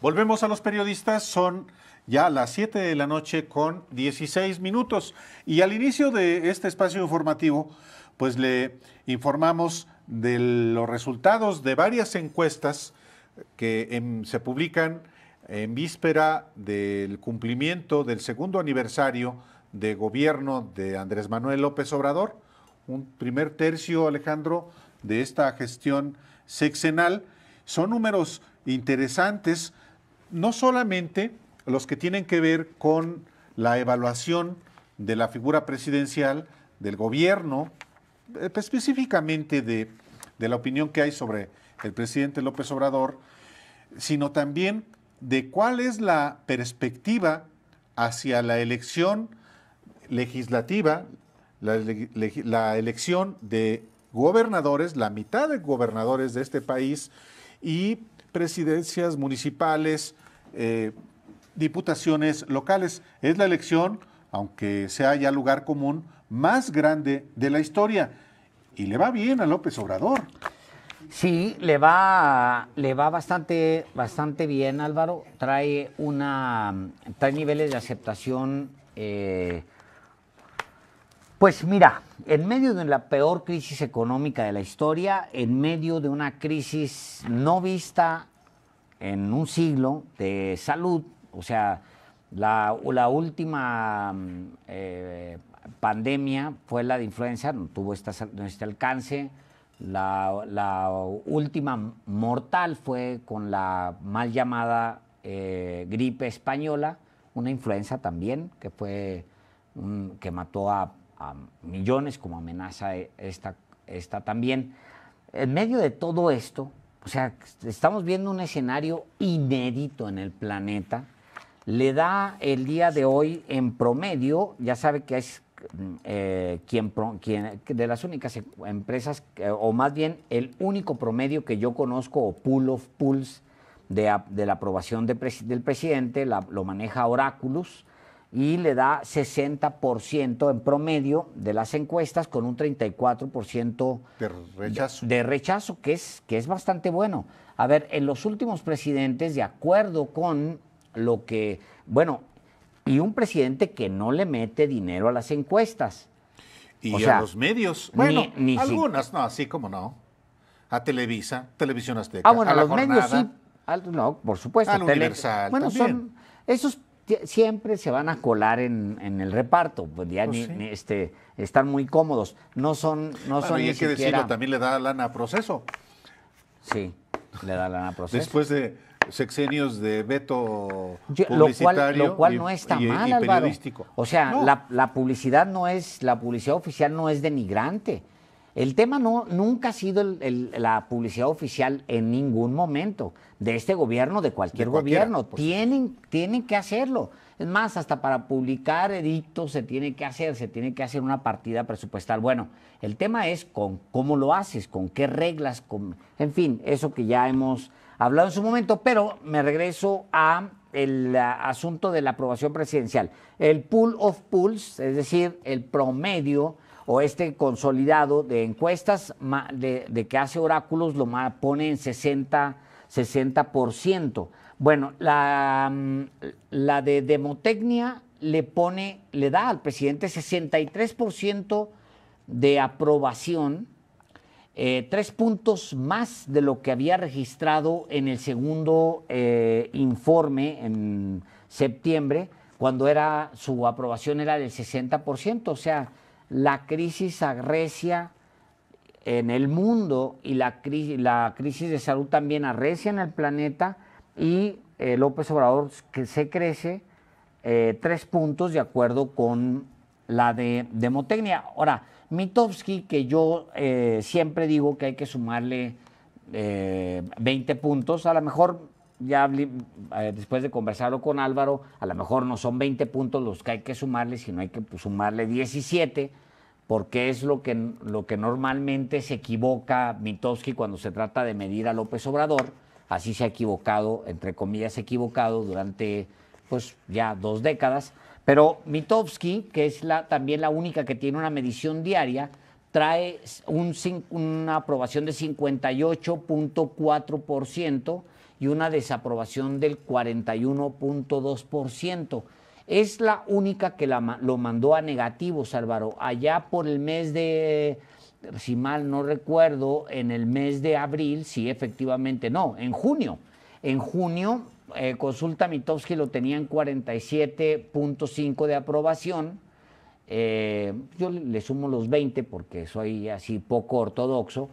Volvemos a los periodistas, son ya las 7 de la noche con 16 minutos. Y al inicio de este espacio informativo, pues le informamos de los resultados de varias encuestas que em, se publican en víspera del cumplimiento del segundo aniversario de gobierno de Andrés Manuel López Obrador, un primer tercio, Alejandro, de esta gestión sexenal. Son números interesantes no solamente los que tienen que ver con la evaluación de la figura presidencial, del gobierno, eh, específicamente de, la opinión que hay sobre el presidente López Obrador, sino también de cuál es la perspectiva hacia la elección legislativa, la, la, elección de gobernadores, la mitad de gobernadores de este país y presidencias municipales, eh, diputaciones locales. Es la elección, aunque sea ya lugar común, más grande de la historia. Y le va bien a López Obrador. Sí, le va, le va bastante, bastante bien, Álvaro. Trae una, trae niveles de aceptación. Eh, pues mira, en medio de la peor crisis económica de la historia, en medio de una crisis no vista en un siglo de salud, o sea, la, última mm, eh, pandemia fue la de influenza, no tuvo este alcance. La, última mortal fue con la mal llamada eh, gripe española, una influenza también que fue que mató a, millones como amenaza e, esta, esta también. En medio de todo esto, o sea, estamos viendo un escenario inédito en el planeta. Le da el día de hoy en promedio, ya sabe que es mm, eh, quien, de las únicas em, empresas, eh, o más bien el único promedio que yo conozco, o pool of pools, de, la aprobación del presidente, lo maneja Oráculos y le da 60% en promedio de las encuestas con un 34% de rechazo. De, rechazo, que es, que es bastante bueno. A ver, en los últimos presidentes, de acuerdo con lo que, bueno, y un presidente que no le mete dinero a las encuestas. Y a los medios. Bueno, algunas, no, así como no. A Televisa, Televisión Azteca. Ah, bueno, a, los medios sí. no, por supuesto. Al Universal bueno, son esos siempre se van a colar en, el reparto, pues ya pues este, están muy cómodos. No son, no hay que decirlo, también le da lana proceso. Sí, le da lana proceso. Después de sexenios de veto lo cual, lo cual no está mal, periodístico. O sea, la publicidad no es, la publicidad oficial no es denigrante. El tema no, nunca ha sido la publicidad oficial en ningún momento de este gobierno, de cualquier gobierno. Tienen, tienen que hacerlo. Es más, hasta para publicar edictos se tiene que hacer, se tiene que hacer una partida presupuestal. Bueno, el tema es con cómo lo haces, con qué reglas, con, en fin, eso que ya hemos hablado en su momento, pero me regreso a el asunto de la aprobación presidencial. El pool of pools, es decir, el promedio o este consolidado de encuestas de, que hace Oráculos lo pone en 60%. 60%. Bueno, la, mm, la de demotecnia le pone, le da al presidente 63% de aprobación, eh, tres puntos más de lo que había registrado en el segundo eh, informe en septiembre, cuando era su aprobación era del 60%, o sea, la crisis agresia en el mundo y la crisis, la crisis de salud también arrecia en el planeta y eh, López Obrador que se crece eh, tres puntos de acuerdo con la de demotecnia. Ahora, Mitovsky, que yo eh, siempre digo que hay que sumarle 20 puntos, a lo mejor ya eh, después de conversarlo con Álvaro, a lo mejor no son 20 puntos los que hay que sumarle, sino hay que pues, sumarle 17, porque es lo que, lo que normalmente se equivoca Mitowski cuando se trata de medir a López Obrador. Así se ha equivocado, entre comillas, se ha equivocado durante pues ya dos décadas. Pero Mitowski, que es la, también la única que tiene una medición diaria, trae una aprobación de 58.4% y una desaprobación del 41.2%. Es la única que lo mandó a negativo, Álvaro. Allá por el mes de, si mal no recuerdo, en el mes de abril, sí, efectivamente, no, en junio. En junio, eh, consulta Mitowski lo tenía en 47.5 de aprobación. Eh, yo le sumo los 20 porque soy así poco ortodoxo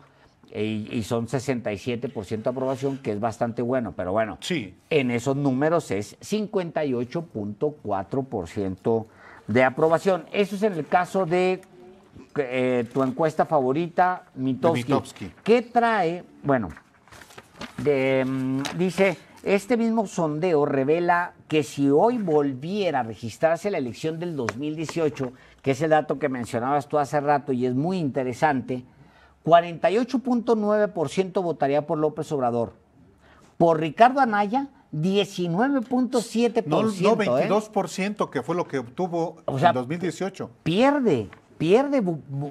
y, son 67% de aprobación, que es bastante bueno, pero bueno, sí. en esos números es 58.4% de aprobación. Eso es en el caso de eh, tu encuesta favorita, Mitowski. Mitowski. ¿Qué trae? Bueno, de, mm, dice, este mismo sondeo revela que si hoy volviera a registrarse la elección del 2018, que es el dato que mencionabas tú hace rato y es muy interesante, 48.9% votaría por López Obrador. Por Ricardo Anaya, 19.7%. No, no 22%, ¿eh? que fue lo que obtuvo en 2018. Pierde, pierde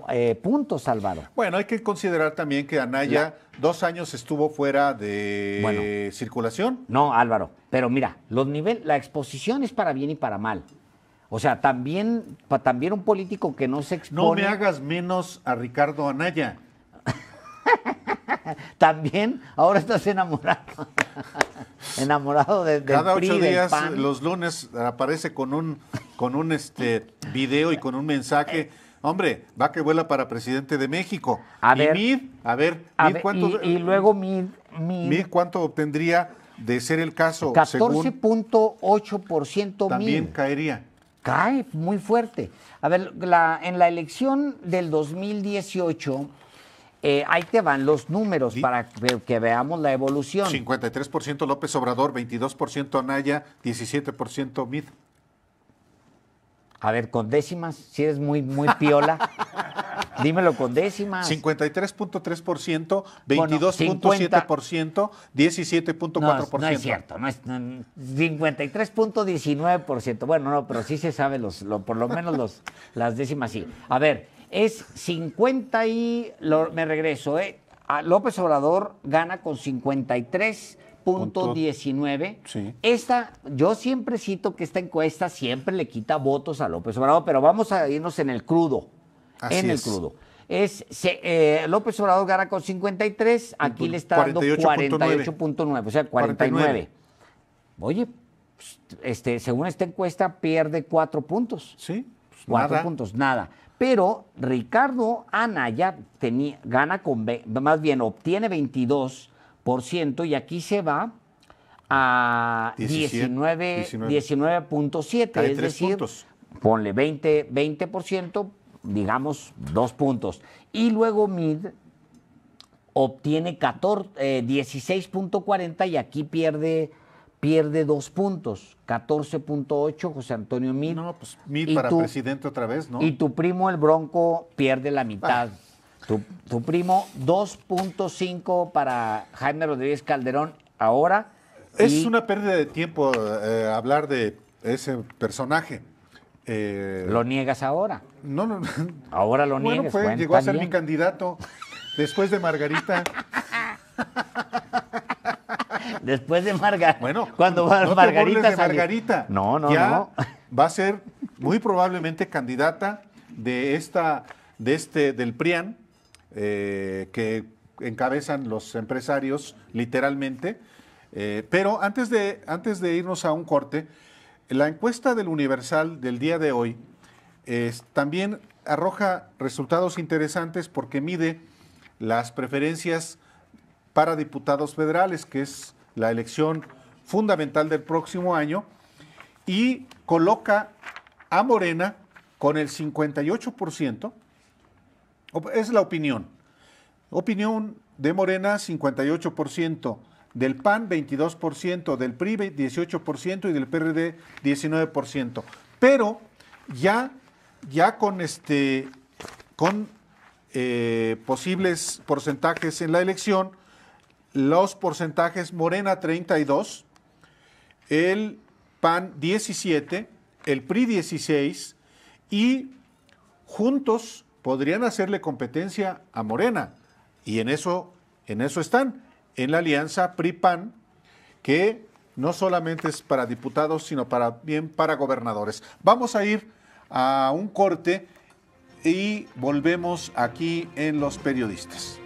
eh, puntos, Álvaro. Bueno, hay que considerar también que Anaya dos años estuvo fuera de circulación. No, Álvaro, pero mira, los niveles, la exposición es para bien y para mal. O sea, también, también un político que no se expone. No me hagas menos a Ricardo Anaya. También, ahora estás enamorado. enamorado de, del Cada ocho días, los lunes, aparece con un, con un este, video y con un mensaje. Hombre, va que vuela para presidente de México. A ver, a ver, ¿cuánto, y, luego MIR, Mid, ¿cuánto obtendría de ser el caso? 14.8% También caería cae muy fuerte. A ver, en la elección del 2018, eh, ahí te van los números para que, veamos la evolución. 53% López Obrador, 22% Anaya, 17% Mid. A ver, con décimas, si eres muy, muy piola, dímelo con décimas. 53.3%, 22.7%, 17.4%. No, es cierto, no es, 53.19%. Bueno, no, pero sí se sabe, los, por lo menos los, las décimas sí. A ver, es 50 y, me regreso, eh, a López Obrador gana con 53.19. Sí. Esta, yo siempre cito que esta encuesta siempre le quita votos a López Obrador, pero vamos a irnos en el crudo. en el crudo. Es, eh, López Obrador gana con 53, aquí le está dando 48.9, o sea, 49. Oye, pues, este, según esta encuesta pierde cuatro puntos. Sí. Pues, cuatro puntos, nada. Pero Ricardo Anaya gana con, más bien obtiene 22% y aquí se va a 19.7, es decir, ponle 20, digamos, dos puntos. Y luego Mid obtiene 16.40 eh, y aquí pierde pierde dos puntos, 14.8 José Antonio Mil. No, pues, para presidente otra vez, ¿no? Y tu primo el Bronco pierde la mitad. Ah. Tu, primo 2.5 para Jaime Rodríguez Calderón ahora. Es una pérdida de tiempo eh, hablar de ese personaje. Eh, ¿Lo niegas ahora? No, no. Ahora lo bueno, niegas. llegó a ser mi candidato después de Margarita. Después de Margarita. Bueno, cuando Margarita. Margarita. No, no, ya no. Va a ser muy probablemente candidata de esta, de este, del PRIAN, eh, que encabezan los empresarios, literalmente. Eh, pero antes de, antes de irnos a un corte, la encuesta del Universal del día de hoy también arroja resultados interesantes porque mide las preferencias para diputados federales, que es la elección fundamental del próximo año, y coloca a Morena con el 58%, es la opinión, opinión de Morena 58%, del PAN 22%, del PRI 18% y del PRD 19%. Pero ya, ya con, este, con eh, posibles porcentajes en la elección, los porcentajes Morena 32, el PAN 17, el PRI 16 y juntos podrían hacerle competencia a Morena y en eso en eso están, en la alianza PRI-PAN que no solamente es para diputados, sino para bien para gobernadores. Vamos a ir a un corte y volvemos aquí en Los Periodistas.